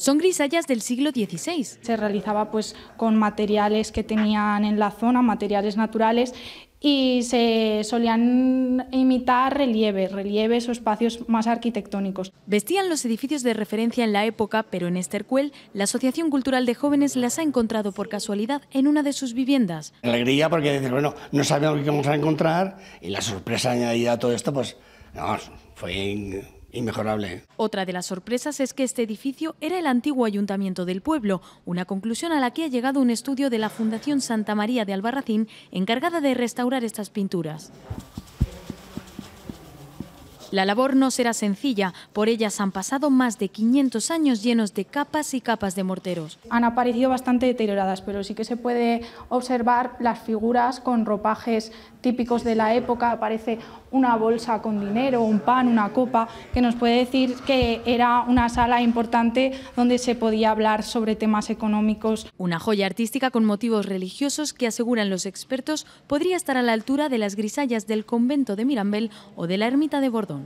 son grisallas del siglo XVI. Se realizaba pues con materiales que tenían en la zona, materiales naturales, y se solían imitar relieves, relieves o espacios más arquitectónicos. Vestían los edificios de referencia en la época, pero en Estercuel, la Asociación Cultural de Jóvenes las ha encontrado por casualidad en una de sus viviendas. Alegría porque decir bueno, no sabíamos qué vamos a encontrar y la sorpresa añadida a todo esto, pues, no, fue ¿eh? Otra de las sorpresas es que este edificio era el antiguo ayuntamiento del pueblo, una conclusión a la que ha llegado un estudio de la Fundación Santa María de Albarracín encargada de restaurar estas pinturas. La labor no será sencilla, por ellas han pasado más de 500 años llenos de capas y capas de morteros. Han aparecido bastante deterioradas, pero sí que se puede observar las figuras con ropajes típicos de la época, aparece una bolsa con dinero, un pan, una copa, que nos puede decir que era una sala importante donde se podía hablar sobre temas económicos. Una joya artística con motivos religiosos que aseguran los expertos podría estar a la altura de las grisallas del convento de Mirambel o de la ermita de Bordón.